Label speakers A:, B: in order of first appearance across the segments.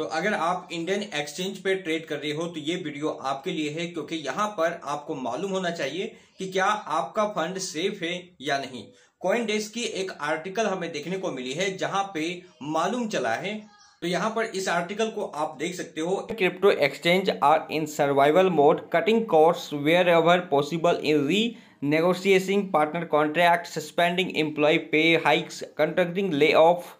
A: तो अगर आप इंडियन एक्सचेंज पे ट्रेड कर रहे हो तो ये वीडियो आपके लिए है क्योंकि यहाँ पर आपको मालूम होना चाहिए कि क्या आपका फंड सेफ है या नहीं कॉइन डेस्क की एक आर्टिकल हमें देखने को मिली है जहां पे मालूम चला है तो यहाँ पर इस आर्टिकल को आप देख सकते हो crypto exchange are in survival mode cutting costs wherever possible in renegotiation partner contract suspending employee pay hikes contracting lay off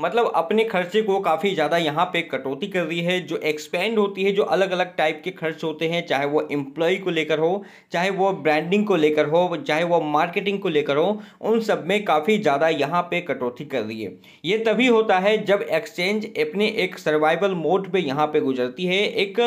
A: मतलब अपने खर्चे को काफ़ी ज़्यादा यहाँ पे कटौती कर रही है जो एक्सपेंड होती है जो अलग अलग टाइप के खर्च होते हैं चाहे वो एम्प्लॉय को लेकर हो चाहे वो ब्रांडिंग को लेकर हो चाहे वो मार्केटिंग को लेकर हो उन सब में काफ़ी ज़्यादा यहाँ पे कटौती कर रही है ये तभी होता है जब एक्सचेंज अपने एक सर्वाइवल मोड पर यहाँ पर गुजरती है एक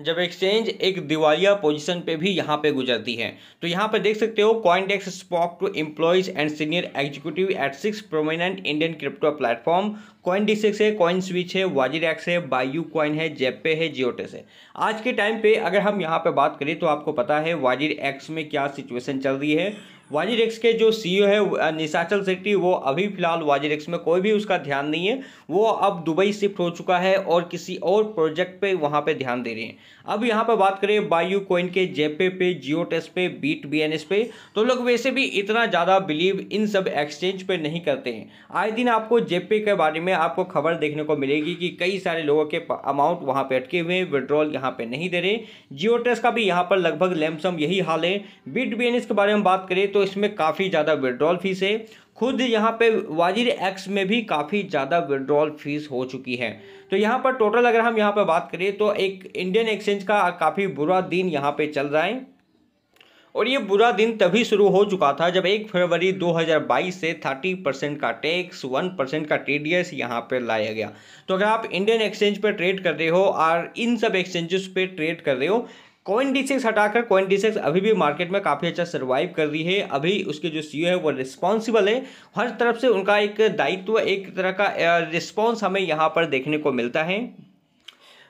A: जब एक्सचेंज एक दिवालिया पोजीशन पे भी यहाँ पे गुजरती है तो यहाँ पे देख सकते हो CoinDesk spoke to employees and senior executive at six prominent Indian crypto platform CoinDCX है कॉइन स्विच है एक्स है बायू कॉइन है जेपे है जियोटेस है आज के टाइम पे अगर हम यहाँ पे बात करें तो आपको पता है वाजिर एक्स में क्या सिचुएशन चल रही है वाजीरेक्स के जो सी e है निशाचल सेट्टी वो अभी फिलहाल वाजीरेक्स में कोई भी उसका ध्यान नहीं है वो अब दुबई शिफ्ट हो चुका है और किसी और प्रोजेक्ट पे वहाँ पे ध्यान दे रहे हैं अब यहाँ पर बात करें बायू कोइन के जेपे पे जियो टेस्ट पे बीट एस पे तो लोग वैसे भी इतना ज़्यादा बिलीव इन सब एक्सचेंज पे नहीं करते हैं आए दिन आपको जेपे के बारे में आपको खबर देखने को मिलेगी कि कई सारे लोगों के अमाउंट वहाँ पर अटके हुए हैं विड्रॉल यहाँ पर नहीं दे रहे जियो टेस्ट का भी यहाँ पर लगभग लैमसम यही हाल है बीट बी के बारे में बात करें तो इसमें काफ़ी ज़्यादा विड्रॉल फीस है खुद यहाँ पे वाजिर एक्स में भी काफ़ी ज़्यादा विड्रॉल फीस हो चुकी है तो यहाँ पर टोटल अगर हम यहाँ पर बात करें तो एक इंडियन एक्सचेंज का काफ़ी बुरा दिन यहाँ पर चल रहा है और ये बुरा दिन तभी शुरू हो चुका था जब एक फरवरी 2022 से 30 परसेंट का टैक्स 1 परसेंट का टी डी एस यहाँ पर लाया गया तो अगर आप इंडियन एक्सचेंज पर ट्रेड कर रहे हो और इन सब एक्सचेंजेस पर ट्रेड कर रहे हो कॉइन डी सिक्स हटाकर कॉइन डी सिक्स अभी भी मार्केट में काफ़ी अच्छा सर्वाइव कर रही है अभी उसके जो सीईओ e है वो रिस्पॉन्सिबल है हर तरफ से उनका एक दायित्व एक तरह का रिस्पॉन्स हमें यहाँ पर देखने को मिलता है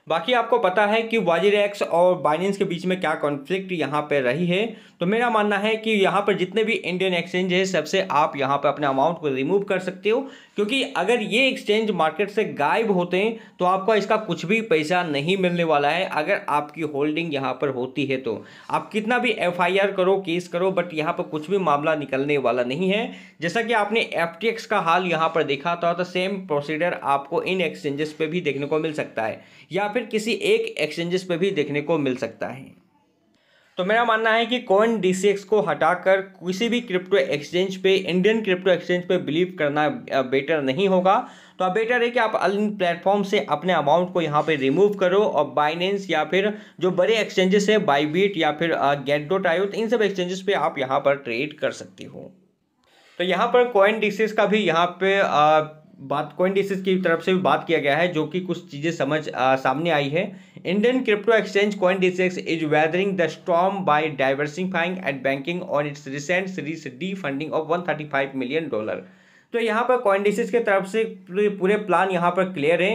A: बाकी आपको पता है कि वाजिर एक्स और बाइनेंस के बीच में क्या कॉन्फ्लिक्ट यहाँ पर रही है तो मेरा मानना है कि यहाँ पर जितने भी इंडियन एक्सचेंज है सबसे आप यहाँ पर अपने अमाउंट को रिमूव कर सकते हो क्योंकि अगर ये एक्सचेंज मार्केट से गायब होते हैं तो आपका इसका कुछ भी पैसा नहीं मिलने वाला है अगर आपकी होल्डिंग यहाँ पर होती है तो आप कितना भी एफ करो केस करो बट यहाँ पर कुछ भी मामला निकलने वाला नहीं है जैसा कि आपने एफ का हाल यहाँ पर देखा था तो सेम प्रोसीडर आपको इन एक्सचेंजेस पर भी देखने को मिल सकता है या फिर किसी एक एक्सचेंजेस पर भी देखने को मिल सकता है तो मेरा मानना है कि कॉइन डी को हटाकर किसी भी क्रिप्टो एक्सचेंज पे इंडियन क्रिप्टो एक्सचेंज पे बिलीव करना बेटर नहीं होगा तो अब बेटर है कि आप इन प्लेटफॉर्म से अपने अमाउंट को यहाँ पे रिमूव करो और बाइनेंस या फिर जो बड़े एक्सचेंजेस है बाईबीट या फिर गेट डोट आयो तो इन सब एक्सचेंजेस पर आप यहाँ पर ट्रेड कर सकती हो तो यहाँ पर कॉइन डी का भी यहाँ पर बात कॉइन डिसीज की तरफ से भी बात किया गया है जो कि कुछ चीज़ें समझ आ, सामने आई है Indian crypto exchange CoinDCX is weathering the storm by diversifying and banking on its recent series D funding of 135 million dollar तो यहाँ पर कॉइन डिसीज की तरफ से पूरे प्लान यहाँ पर क्लियर है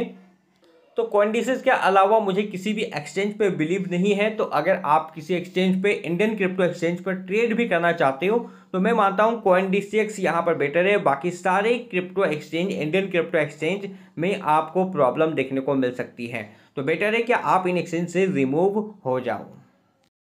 A: तो क्वेंडिसिस के अलावा मुझे किसी भी एक्सचेंज पे बिलीव नहीं है तो अगर आप किसी एक्सचेंज पे इंडियन क्रिप्टो एक्सचेंज पर ट्रेड भी करना चाहते हो तो मैं मानता हूँ कॉइंडिसेक्स यहाँ पर बेटर है बाकी सारे crypto exchange Indian crypto exchange में आपको प्रॉब्लम देखने को मिल सकती है तो बेटर है कि आप इन एक्सचेंज से रिमूव हो जाओ